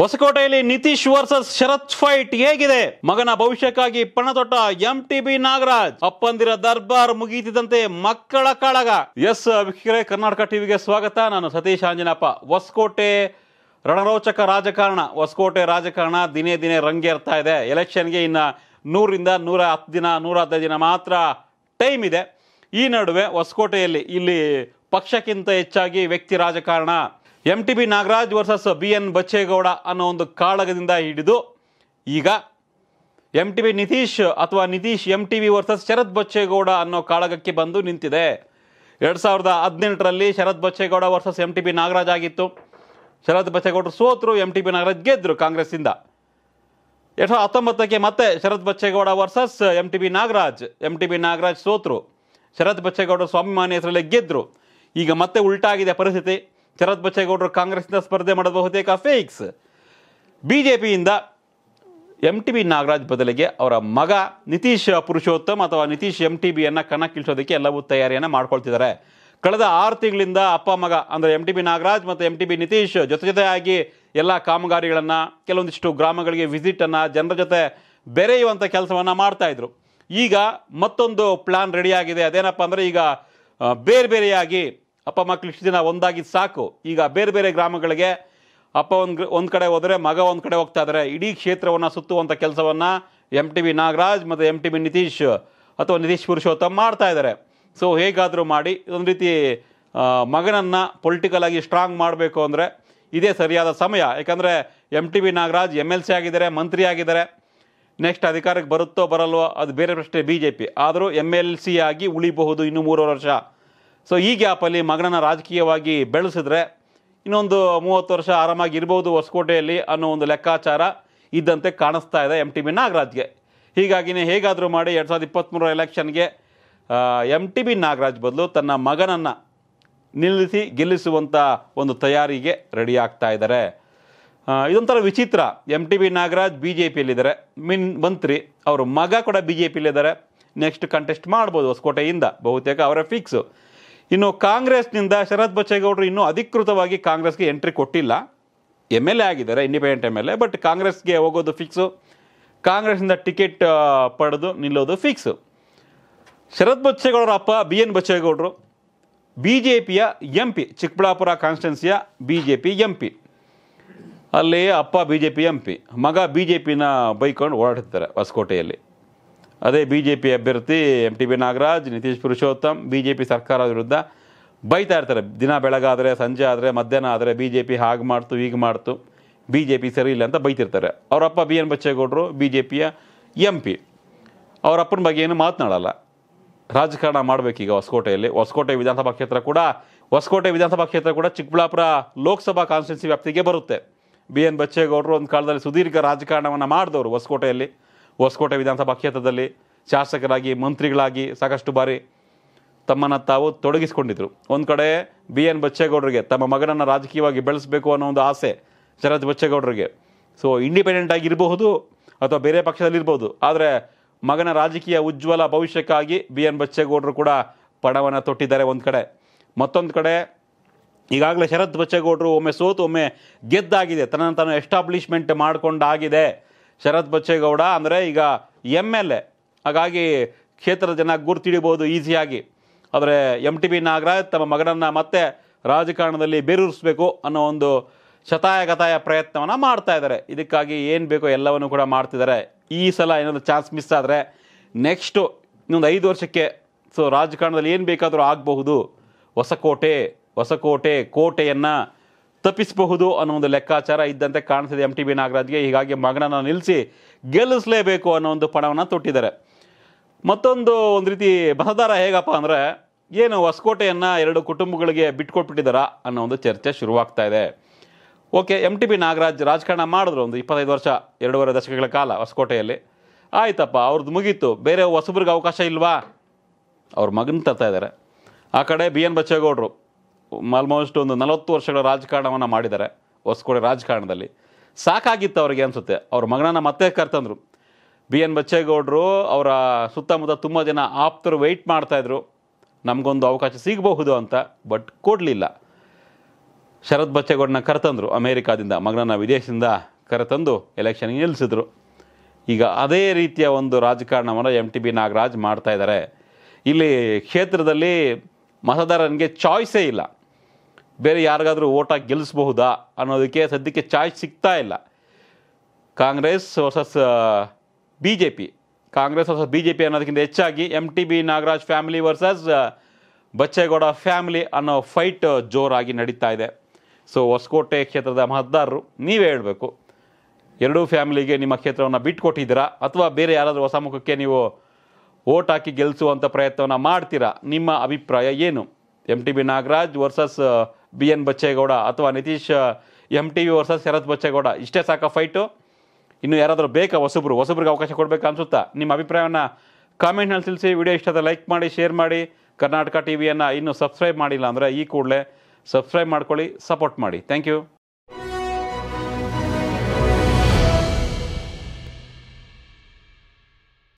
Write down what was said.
ಹೊಸಕೋಟೆಯಲ್ಲಿ Nitish versus Sharath fight ಹೇಗಿದೆ ಮಗನ ಭವಿಷ್ಯಕ್ಕಾಗಿ ಪಣತೊಟ್ಟ ಎಂ ಟಿ ಬಿ ನಾಗರಾಜ್ ಅಪ್ಪಂದಿರ ದರ್ಬಾರ್ ಮುಗಿತಿದಂತೆ ಮಕ್ಕಳ ಕಾಳಗ ಎಸ್ ವೀಕ್ಷಕರೇ ಕರ್ನಾಟಕ ಟಿವಿಗೆ ಸ್ವಾಗತ ನಾನು ಸತೀಶ್ ಆಂಜನಪ್ಪ ಹೊಸಕೋಟೆ ರಣರೋಚಕ ರಾಜಕಾರಣ ಹೊಸಕೋಟೆ ರಾಜಕಾರಣ ದಿನೇ ದಿನೇ ರಂಗೇರ್ತಾ ಇದೆ ಎಲೆಕ್ಷನ್ಗೆ ಇನ್ನ ನೂರಿಂದ ನೂರ ಹತ್ತು ದಿನ ನೂರ ಹದಿನೈದು ದಿನ ಮಾತ್ರ ಟೈಮ್ ಇದೆ ಈ ನಡುವೆ ಹೊಸಕೋಟೆಯಲ್ಲಿ ಇಲ್ಲಿ ಪಕ್ಷಕ್ಕಿಂತ ಹೆಚ್ಚಾಗಿ ವ್ಯಕ್ತಿ ರಾಜಕಾರಣ M T B Nagaraj versus B N Bachegowda ಅನ್ನೋ ಒಂದು ಕಾಳಗದಿಂದ ಹಿಡಿದು ಈಗ ಎಂ ಟಿ ಬಿ ನಿತೀಶ್ ಅಥವಾ Nitish M T B versus Sharath Bachegowda ಅನ್ನೋ ಕಾಳಗಕ್ಕೆ ಬಂದು ನಿಂತಿದೆ ಎರಡು ಸಾವಿರದ ಹದಿನೆಂಟರಲ್ಲಿ Sharath Bachegowda versus M T B Nagaraj ಆಗಿತ್ತು ಶರತ್ ಬಚ್ಚೇಗೌಡರು ಸೋತರು ಎಂ ಟಿ ಬಿ ನಾಗರಾಜ್ ಗೆದ್ದರು ಕಾಂಗ್ರೆಸ್ಸಿಂದ ಎರಡು ಸಾವಿರದ ಹತ್ತೊಂಬತ್ತಕ್ಕೆ ಮತ್ತೆ Sharath Bachegowda versus M T B Nagaraj M T B Nagaraj ಸೋತರು ಶರತ್ ಬಚ್ಚೇಗೌಡರು ಸ್ವಾಭಿಮಾನಿ ಹೆಸರಲ್ಲೇ ಗೆದ್ದರು ಈಗ ಮತ್ತೆ ಉಲ್ಟಾಗಿದೆ ಪರಿಸ್ಥಿತಿ ಶರತ್ ಬಚ್ಚೇಗೌಡರು ಕಾಂಗ್ರೆಸ್ನಿಂದ ಸ್ಪರ್ಧೆ ಮಾಡೋದು ಬಹುತೇಕ ಫೇಕ್ಸ್ ಪಿಯಿಂದ ಎಂ ಟಿ ಬಿ ನಾಗರಾಜ್ ಬದಲಿಗೆ ಅವರ ಮಗ ನಿತೀಶ್ ಪುರುಷೋತ್ತಮ್ ಅಥವಾ ನಿತೀಶ್ ಎಂ ಟಿ ಬಿಯನ್ನು ಕಣಕ್ಕಿಳಿಸೋದಕ್ಕೆ ಎಲ್ಲವೂ ತಯಾರಿಯನ್ನು ಮಾಡ್ಕೊಳ್ತಿದ್ದಾರೆ ಕಳೆದ ಆರು ತಿಂಗಳಿಂದ ಅಪ್ಪ ಮಗ ಅಂದರೆ ಎಂ ಟಿ ಬಿ ನಾಗರಾಜ್ ಮತ್ತು ಎಂ ಟಿ ಬಿ ನಿತೀಶ್ ಜೊತೆ ಜೊತೆಯಾಗಿ ಎಲ್ಲ ಕಾಮಗಾರಿಗಳನ್ನು ಕೆಲವೊಂದಿಷ್ಟು ಗ್ರಾಮಗಳಿಗೆ ವಿಸಿಟನ್ನು ಜನರ ಜೊತೆ ಬೆರೆಯುವಂಥ ಕೆಲಸವನ್ನು ಮಾಡ್ತಾಯಿದ್ರು ಈಗ ಮತ್ತೊಂದು ಪ್ಲ್ಯಾನ್ ರೆಡಿಯಾಗಿದೆ ಅದೇನಪ್ಪ ಅಂದರೆ ಈಗ ಬೇರೆ ಬೇರೆಯಾಗಿ ಅಪ್ಪ ಮಕ್ಕಳು ಇಷ್ಟು ದಿನ ಒಂದಾಗಿದ್ದು ಸಾಕು ಈಗ ಬೇರೆ ಬೇರೆ ಗ್ರಾಮಗಳಿಗೆ ಅಪ್ಪ ಒಂದು ಒಂದು ಕಡೆ ಹೋದರೆ ಮಗ ಒಂದು ಕಡೆ ಹೋಗ್ತಾ ಇದ್ದಾರೆ ಇಡೀ ಕ್ಷೇತ್ರವನ್ನು ಸುತ್ತುವಂಥ ಕೆಲಸವನ್ನು ಎಮ್ ಟಿ ಬಿ ನಾಗರಾಜ್ ಮತ್ತು ಎಮ್ ಟಿ ಬಿ ನಿತೀಶ್ ಅಥವಾ ನಿತೀಶ್ ಪುರುಷೋತ್ತಮ್ ಮಾಡ್ತಾ ಇದ್ದಾರೆ ಸೊ ಹೇಗಾದರೂ ಮಾಡಿ ಒಂದು ರೀತಿ ಮಗನನ್ನು ಪೊಲಿಟಿಕಲಾಗಿ ಸ್ಟ್ರಾಂಗ್ ಮಾಡಬೇಕು ಅಂದರೆ ಇದೇ ಸರಿಯಾದ ಸಮಯ ಯಾಕಂದರೆ M T B Nagaraj M L C ಆಗಿದ್ದಾರೆ ಮಂತ್ರಿ ಆಗಿದ್ದಾರೆ ನೆಕ್ಸ್ಟ್ ಅಧಿಕಾರಕ್ಕೆ ಬರುತ್ತೋ ಬರಲ್ವೋ ಅದು ಬೇರೆ ಪ್ರಶ್ನೆ ಬಿ ಜೆ ಪಿ ಆದರೂ ಎಮ್ ಎಲ್ ಸಿ ಆಗಿ ಉಳಿಬಹುದು ಇನ್ನೂ ಮೂರು ವರ್ಷ ಸೊ ಈ ಗ್ಯಾಪಲ್ಲಿ ಮಗನನ್ನು ರಾಜಕೀಯವಾಗಿ ಬೆಳೆಸಿದ್ರೆ ಇನ್ನೊಂದು ಮೂವತ್ತು ವರ್ಷ ಆರಾಮಾಗಿ ಇರ್ಬೋದು ಹೊಸಕೋಟೆಯಲ್ಲಿ ಅನ್ನೋ ಒಂದು ಲೆಕ್ಕಾಚಾರ ಇದ್ದಂತೆ ಕಾಣಿಸ್ತಾ ಇದೆ ಎಮ್ ಟಿ ಬಿ ನಾಗರಾಜ್ಗೆ ಹೀಗಾಗಿನೇ ಹೇಗಾದರೂ ಮಾಡಿ ಎರಡು ಸಾವಿರದ ಇಪ್ಪತ್ತ್ಮೂರರ ಎಲೆಕ್ಷನ್ಗೆ ಎಮ್ ಟಿ ಬಿ ನಾಗರಾಜ್ ಬದಲು ತನ್ನ ಮಗನನ್ನು ನಿಲ್ಲಿಸಿ ಗೆಲ್ಲಿಸುವಂಥ ಒಂದು ತಯಾರಿಗೆ ರೆಡಿ ಆಗ್ತಾ ಇದ್ದಾರೆ ಇದೊಂಥರ ವಿಚಿತ್ರ M T B Nagaraj B J ಪಿಯಲ್ಲಿದ್ದಾರೆ ಮಿನ್ ಮಂತ್ರಿ ಅವರು ಮಗ ಕೂಡ ಬಿ ಜೆ ಪಿಯಲ್ಲಿದ್ದಾರೆ ನೆಕ್ಸ್ಟ್ ಕಂಟೆಸ್ಟ್ ಮಾಡ್ಬೋದು ಹೊಸಕೋಟೆಯಿಂದ ಬಹುತೇಕ ಅವರ ಫಿಕ್ಸು ಇನ್ನು ಕಾಂಗ್ರೆಸ್ನಿಂದ ಶರತ್ ಬಚ್ಚೇಗೌಡರು ಇನ್ನೂ ಅಧಿಕೃತವಾಗಿ ಕಾಂಗ್ರೆಸ್ಗೆ ಎಂಟ್ರಿ ಕೊಟ್ಟಿಲ್ಲ ಎಮ್ ಎಲ್ ಎ ಆಗಿದ್ದಾರೆ independent M L A but ಕಾಂಗ್ರೆಸ್ಗೆ ಹೋಗೋದು ಫಿಕ್ಸು ಕಾಂಗ್ರೆಸ್ನಿಂದ ಟಿಕೆಟ್ ಪಡೆದು ನಿಲ್ಲೋದು ಫಿಕ್ಸು ಶರತ್ ಬಚ್ಚೇಗೌಡರ ಅಪ್ಪ ಬಿ ಎನ್ ಬಚ್ಚೇಗೌಡರು ಬಿ ಜೆ ಪಿಯ ಎಂ ಪಿ ಚಿಕ್ಕಬಳ್ಳಾಪುರ ಕಾನ್ಸ್ಟೆನ್ಸಿಯ B J P M P ಅಲ್ಲಿ ಅಪ್ಪ B J P M P ಮಗ ಬಿ ಜೆ ಪಿನ ಬೈಕೊಂಡು ಓಡಾಡ್ತಿದ್ದಾರೆ ಹೊಸಕೋಟೆಯಲ್ಲಿ ಅದೇ ಬಿ ಜೆ ಪಿ ಅಭ್ಯರ್ಥಿ M T B Nagaraj Nitish Purushottam B J P ಸರ್ಕಾರ ವಿರುದ್ಧ ಬೈತಾ ಇರ್ತಾರೆ ದಿನ ಬೆಳಗಾದರೆ ಸಂಜೆ ಆದರೆ ಮಧ್ಯಾಹ್ನ ಆದರೆ ಬಿ ಜೆ ಪಿ ಹಾಗೆ ಮಾಡ್ತು ಈಗ ಮಾಡ್ತು ಬಿ ಜೆ ಪಿ ಸರಿ ಇಲ್ಲ ಅಂತ ಬೈತಿರ್ತಾರೆ ಅವರಪ್ಪ ಬಿ ಎನ್ ಬಚ್ಚೇಗೌಡರು ಬಿ ಜೆ ಪಿಯ ಎಂ ಪಿ ಅವರಪ್ಪನ ಬಗ್ಗೆ ಏನು ಮಾತನಾಡಲ್ಲ ರಾಜಕಾರಣ ಮಾಡಬೇಕೀಗ ಹೊಸಕೋಟೆಯಲ್ಲಿ ಹೊಸಕೋಟೆ ವಿಧಾನಸಭಾ ಕ್ಷೇತ್ರ ಕೂಡ ಹೊಸಕೋಟೆ ವಿಧಾನಸಭಾ ಕ್ಷೇತ್ರ ಕೂಡ ಚಿಕ್ಕಬಳ್ಳಾಪುರ ಲೋಕಸಭಾ ಕಾನ್ಸ್ಟಿಟ್ಯೂನ್ಸಿ ವ್ಯಾಪ್ತಿಗೆ ಬರುತ್ತೆ ಬಿ ಎನ್ ಬಚ್ಚೇಗೌಡರು ಒಂದು ಕಾಲದಲ್ಲಿ ಸುದೀರ್ಘ ರಾಜಕಾರಣವನ್ನು ಮಾಡಿದವರು ಹೊಸಕೋಟೆಯಲ್ಲಿ ಹೊಸಕೋಟೆ ವಿಧಾನಸಭಾ ಕ್ಷೇತ್ರದಲ್ಲಿ ಶಾಸಕರಾಗಿ ಮಂತ್ರಿಗಳಾಗಿ ಸಾಕಷ್ಟು ಬಾರಿ ತಮ್ಮನ್ನು ತಾವು ತೊಡಗಿಸಿಕೊಂಡಿದ್ದರು ಒಂದು ಕಡೆ ಬಿ ಎನ್ ಬಚ್ಚೇಗೌಡರಿಗೆ ತಮ್ಮ ಮಗನನ್ನು ರಾಜಕೀಯವಾಗಿ ಬೆಳೆಸಬೇಕು ಅನ್ನೋ ಒಂದು ಆಸೆ ಶರದ್ ಬಚ್ಚೇಗೌಡರಿಗೆ ಸೊ ಇಂಡಿಪೆಂಡೆಂಟ್ ಆಗಿರಬಹುದು ಅಥವಾ ಬೇರೆ ಪಕ್ಷದಲ್ಲಿರ್ಬೋದು ಆದರೆ ಮಗನ ರಾಜಕೀಯ ಉಜ್ವಲ ಭವಿಷ್ಯಕ್ಕಾಗಿ ಬಿ ಎನ್ ಬಚ್ಚೇಗೌಡರು ಕೂಡ ಪಣವನ್ನು ತೊಟ್ಟಿದ್ದಾರೆ ಒಂದು ಕಡೆ ಮತ್ತೊಂದು ಕಡೆ ಈಗಾಗಲೇ ಶರತ್ ಬಚ್ಚೇಗೌಡರು ಒಮ್ಮೆ ಸೋತು ಒಮ್ಮೆ ಗೆದ್ದಾಗಿದೆ ತನ್ನನ್ನು ತಾನು ಎಸ್ಟಾಬ್ಲಿಷ್ಮೆಂಟ್ ಮಾಡಿಕೊಂಡಾಗಿದೆ ಶರತ್ ಬಚ್ಚೇಗೌಡ ಅಂದರೆ ಈಗ ಎಮ್ ಎಲ್ ಎ ಹಾಗಾಗಿ ಕ್ಷೇತ್ರದ ಜನ ಗುರ್ತಿಡಿಬೋದು ಈಸಿಯಾಗಿ ಆದರೆ ಎಮ್ ಟಿ ಬಿ ನಾಗರಾಜ್ ತಮ್ಮ ಮಗನನ್ನು ಮತ್ತೆ ರಾಜಕಾರಣದಲ್ಲಿ ಬೇರೂರಿಸಬೇಕು ಅನ್ನೋ ಒಂದು ಶತಾಯಗತಾಯ ಪ್ರಯತ್ನವನ್ನು ಮಾಡ್ತಾ ಇದ್ದಾರೆ ಇದಕ್ಕಾಗಿ ಏನು ಬೇಕೋ ಎಲ್ಲವನ್ನು ಕೂಡ ಮಾಡ್ತಿದ್ದಾರೆ ಈ ಸಲ ಏನಾದರೂ ಚಾನ್ಸ್ ಮಿಸ್ ಆದರೆ ನೆಕ್ಸ್ಟು ಇನ್ನೊಂದು ಐದು ವರ್ಷಕ್ಕೆ ಸೊ ರಾಜಕಾರಣದಲ್ಲಿ ಏನು ಬೇಕಾದರೂ ಆಗಬಹುದು ಹೊಸಕೋಟೆ ಹೊಸಕೋಟೆ ಕೋಟೆಯನ್ನು ತಪ್ಪಿಸಬಹುದು ಅನ್ನೋ ಒಂದು ಲೆಕ್ಕಾಚಾರ ಇದ್ದಂತೆ ಕಾಣಿಸಿದೆ ಎಂ ಟಿ ಬಿ ನಾಗರಾಜ್ಗೆ ಹೀಗಾಗಿ ಮಗನನ್ನು ನಿಲ್ಲಿಸಿ ಗೆಲ್ಲಿಸಲೇಬೇಕು ಅನ್ನೋ ಒಂದು ಪಣವನ್ನು ತೊಟ್ಟಿದ್ದಾರೆ ಮತ್ತೊಂದು ಒಂದು ರೀತಿ ಮತದಾರ ಹೇಗಪ್ಪ ಅಂದರೆ ಏನು ಹೊಸಕೋಟೆಯನ್ನು ಎರಡು ಕುಟುಂಬಗಳಿಗೆ ಬಿಟ್ಕೊಟ್ಬಿಟ್ಟಿದ್ದಾರಾ ಅನ್ನೋ ಒಂದು ಚರ್ಚೆ ಶುರುವಾಗ್ತಾ ಇದೆ okay M T B Nagaraj ರಾಜಕಾರಣ ಮಾಡಿದ್ರು ಒಂದು ಇಪ್ಪತ್ತೈದು ವರ್ಷ ಎರಡೂವರೆ ದಶಕಗಳ ಕಾಲ ಹೊಸಕೋಟೆಯಲ್ಲಿ ಆಯ್ತಪ್ಪ ಅವ್ರದ್ದು ಮುಗೀತು ಬೇರೆ ಹೊಸಬ್ರಿಗೆ ಅವಕಾಶ ಇಲ್ವಾ ಅವ್ರ ಮಗನ ತರ್ತಾ ಇದ್ದಾರೆ ಆ ಕಡೆ ಬಿ ಎನ್ ಬಚ್ಚೇಗೌಡರು ಆಲ್ಮೋಸ್ಟ್ ಒಂದು ನಲವತ್ತು ವರ್ಷಗಳ ರಾಜಕಾರಣವನ್ನು ಮಾಡಿದ್ದಾರೆ ಹೊಸಕೋಡೆ ರಾಜಕಾರಣದಲ್ಲಿ ಸಾಕಾಗಿತ್ತು ಅವ್ರಿಗೆ ಅನಿಸುತ್ತೆ ಅವ್ರ ಮಗನನ್ನು ಮತ್ತೆ ಕರ್ತಂದ್ರು ಬಿ ಎನ್ ಬಚ್ಚೇಗೌಡರು ಅವರ ಸುತ್ತಮುತ್ತ ತುಂಬ ಜನ ಆಪ್ತರು ವೆಯ್ಟ್ ಮಾಡ್ತಾಯಿದ್ರು ನಮಗೊಂದು ಅವಕಾಶ ಸಿಗಬಹುದು ಅಂತ ಬಟ್ ಕೊಡಲಿಲ್ಲ ಶರತ್ ಬಚ್ಚೇಗೌಡನ ಕರೆತಂದರು ಅಮೇರಿಕಾದಿಂದ ಮಗನನ್ನು ವಿದೇಶದಿಂದ ಕರೆತಂದು ಎಲೆಕ್ಷನ್ಗೆ ನಿಲ್ಲಿಸಿದ್ರು ಈಗ ಅದೇ ರೀತಿಯ ಒಂದು ರಾಜಕಾರಣವನ್ನು ಎಮ್ ಟಿ ಬಿ ನಾಗರಾಜ್ ಮಾಡ್ತಾಯಿದ್ದಾರೆ ಇಲ್ಲಿ ಕ್ಷೇತ್ರದಲ್ಲಿ ಮತದಾರನಿಗೆ ಚಾಯ್ಸೇ ಇಲ್ಲ ಬೇರೆ ಯಾರಿಗಾದರೂ ಓಟಾಗಿ ಗೆಲ್ಲಿಸಬಹುದಾ ಅನ್ನೋದಕ್ಕೆ ಸದ್ಯಕ್ಕೆ ಚಾಯ್ಸ್ ಸಿಗ್ತಾ ಇಲ್ಲ Congress versus B J P Congress versus B J P ಅನ್ನೋದಕ್ಕಿಂತ ಹೆಚ್ಚಾಗಿ M T B Nagaraj family versus Bachegowda family ಅನ್ನೋ ಫೈಟ್ ಜೋರಾಗಿ ನಡೀತಾ ಇದೆ ಸೊ ಹೊಸಕೋಟೆ ಕ್ಷೇತ್ರದ ಮತದಾರರು ನೀವೇ ಹೇಳಬೇಕು ಎರಡೂ ಫ್ಯಾಮಿಲಿಗೆ ನಿಮ್ಮ ಕ್ಷೇತ್ರವನ್ನು ಬಿಟ್ಕೊಟ್ಟಿದ್ದೀರಾ ಅಥವಾ ಬೇರೆ ಯಾರಾದರೂ ಹೊಸ ಮುಖಕ್ಕೆ ನೀವು ಓಟ್ ಹಾಕಿ ಗೆಲ್ಲಿಸುವಂಥ ಪ್ರಯತ್ನವನ್ನು ಮಾಡ್ತೀರಾ ನಿಮ್ಮ ಅಭಿಪ್ರಾಯ ಏನು M T B Nagaraj versus B N Bachegowda ಅಥವಾ Nitish M T V versus Sharath Bachegowda ಇಷ್ಟೇ ಸಾಕ ಫೈಟು ಇನ್ನು ಯಾರಾದರೂ ಬೇಕಾ ಹೊಸಬ್ರು ಹೊಸಬ್ರಿಗೆ ಅವಕಾಶ ಕೊಡಬೇಕು ಅನಿಸುತ್ತಾ ನಿಮ್ಮ ಅಭಿಪ್ರಾಯವನ್ನು ಕಾಮೆಂಟ್ನಲ್ಲಿ ತಿಳಿಸಿ ವಿಡಿಯೋ ಇಷ್ಟದ ಲೈಕ್ ಮಾಡಿ ಶೇರ್ ಮಾಡಿ ಕರ್ನಾಟಕ ಟಿ ವಿಯನ್ನು ಇನ್ನೂ ಸಬ್ಸ್ಕ್ರೈಬ್ ಮಾಡಿಲ್ಲ ಅಂದರೆ ಈ ಕೂಡಲೇ ಸಬ್ಸ್ಕ್ರೈಬ್ ಮಾಡ್ಕೊಳ್ಳಿ ಸಪೋರ್ಟ್ ಮಾಡಿ ಥ್ಯಾಂಕ್ ಯು